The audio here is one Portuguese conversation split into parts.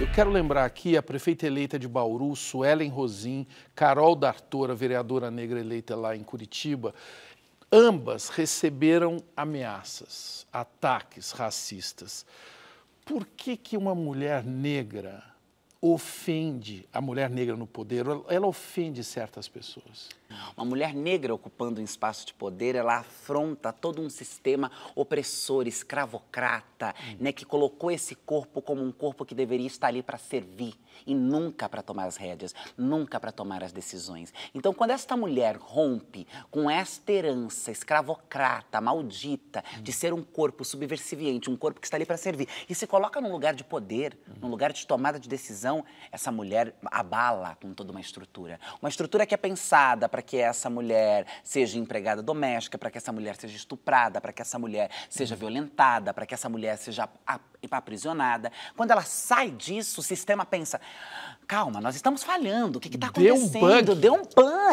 Eu quero lembrar aqui a prefeita eleita de Bauru, Suelen Rosim, Carol D'Artora, vereadora negra eleita lá em Curitiba, ambas receberam ameaças, ataques racistas. Por que, que uma mulher negra ofende, a mulher negra no poder, ela ofende certas pessoas? Uma mulher negra ocupando um espaço de poder, ela afronta todo um sistema opressor, escravocrata, né, que colocou esse corpo como um corpo que deveria estar ali para servir e nunca para tomar as rédeas, nunca para tomar as decisões. Então, quando esta mulher rompe com esta herança escravocrata, maldita, de ser um corpo subversiviente, um corpo que está ali para servir, e se coloca num lugar de poder, num lugar de tomada de decisão, essa mulher abala com toda uma estrutura. Uma estrutura que é pensada para para que essa mulher seja empregada doméstica, para que essa mulher seja estuprada, para que essa mulher seja violentada, para que essa mulher seja aprisionada. Quando ela sai disso, o sistema pensa: calma, nós estamos falhando, o que está acontecendo? Deu um pan,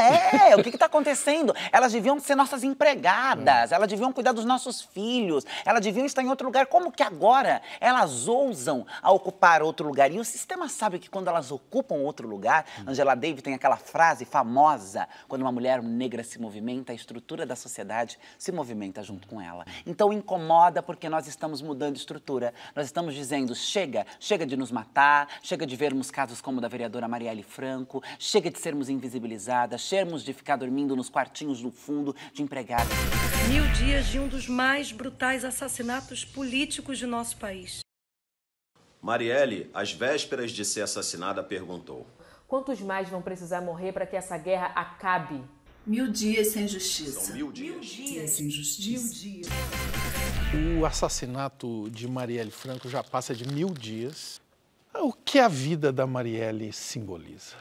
é, o que está acontecendo? Elas deviam ser nossas empregadas, elas deviam cuidar dos nossos filhos, elas deviam estar em outro lugar. Como que agora elas ousam a ocupar outro lugar? E o sistema sabe que quando elas ocupam outro lugar, Angela Davis tem aquela frase famosa, quando quando uma mulher negra se movimenta, a estrutura da sociedade se movimenta junto com ela. Então incomoda porque nós estamos mudando estrutura. Nós estamos dizendo: chega, chega de nos matar, chega de vermos casos como o da vereadora Marielle Franco, chega de sermos invisibilizadas, chegamos de ficar dormindo nos quartinhos no fundo de empregados. Mil dias de um dos mais brutais assassinatos políticos de nosso país. Marielle, às vésperas de ser assassinada, perguntou: Quantos mais vão precisar morrer para que essa guerra acabe? Mil dias sem justiça. São mil dias. Mil dias sem justiça. Mil dias. O assassinato de Marielle Franco já passa de mil dias. O que a vida da Marielle simboliza?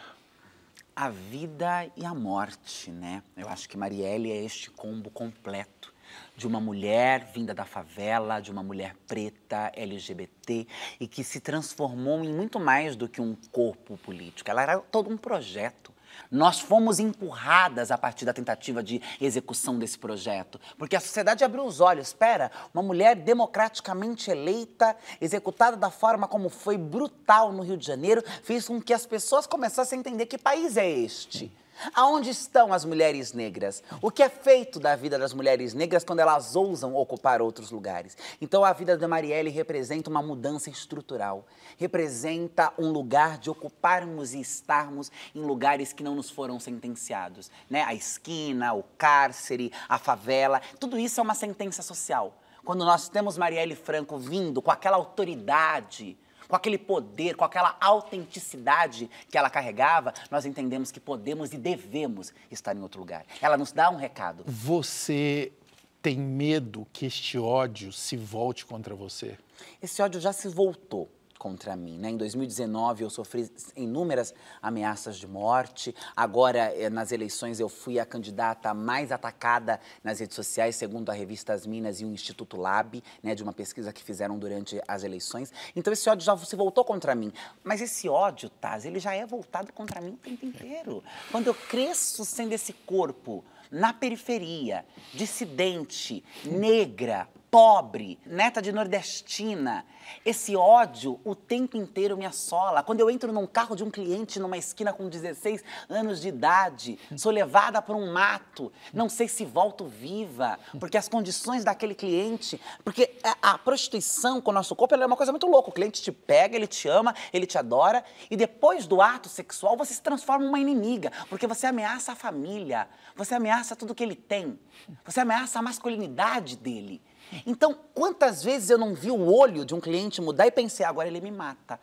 a vida e a morte, né? Eu acho que Marielle é este combo completo de uma mulher vinda da favela, de uma mulher preta, LGBT, e que se transformou em muito mais do que um corpo político. Ela era todo um projeto. Nós fomos empurradas a partir da tentativa de execução desse projeto, porque a sociedade abriu os olhos. Espera, uma mulher democraticamente eleita, executada da forma como foi brutal no Rio de Janeiro, fez com que as pessoas começassem a entender que país é este. Aonde estão as mulheres negras? O que é feito da vida das mulheres negras quando elas ousam ocupar outros lugares? Então, a vida da Marielle representa uma mudança estrutural, representa um lugar de ocuparmos e estarmos em lugares que não nos foram sentenciados. Né? A esquina, o cárcere, a favela, tudo isso é uma sentença social. Quando nós temos Marielle Franco vindo com aquela autoridade, com aquele poder, com aquela autenticidade que ela carregava, nós entendemos que podemos e devemos estar em outro lugar. Ela nos dá um recado. Você tem medo que este ódio se volte contra você? Esse ódio já se voltou contra mim. Né? Em 2019 eu sofri inúmeras ameaças de morte. Agora eh, nas eleições eu fui a candidata mais atacada nas redes sociais, segundo a revista As Minas e o Instituto Lab, né, de uma pesquisa que fizeram durante as eleições. Então esse ódio já se voltou contra mim. Mas esse ódio, Taz, ele já é voltado contra mim o tempo inteiro. Quando eu cresço sendo esse corpo na periferia, dissidente, negra, pobre, neta de nordestina. Esse ódio o tempo inteiro me assola. Quando eu entro num carro de um cliente numa esquina com 16 anos de idade, sou levada para um mato, não sei se volto viva, porque as condições daquele cliente, porque a prostituição com o nosso corpo é uma coisa muito louca. O cliente te pega, ele te ama, ele te adora e depois do ato sexual você se transforma em uma inimiga, porque você ameaça a família, você ameaça tudo que ele tem, você ameaça a masculinidade dele. Então, quantas vezes eu não vi o olho de um cliente mudar e pensei, agora ele me mata.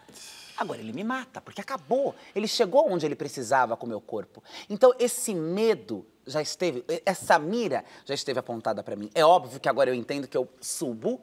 Agora ele me mata, porque acabou. Ele chegou onde ele precisava com o meu corpo. Então, esse medo já esteve, essa mira já esteve apontada para mim. É óbvio que agora eu entendo que eu subo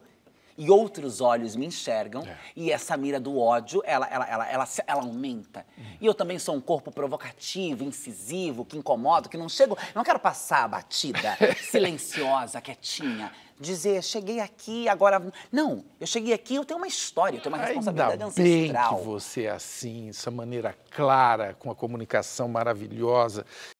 e outros olhos me enxergam é. e essa mira do ódio, ela, ela, ela, ela, ela aumenta. E eu também sou um corpo provocativo, incisivo, que incomodo, que não chego, não quero passar batida, silenciosa, quietinha. Dizer, cheguei aqui, agora... Não, eu cheguei aqui, eu tenho uma história, eu tenho uma responsabilidade Ainda ancestral. Bem que você é assim, essa maneira clara, com a comunicação maravilhosa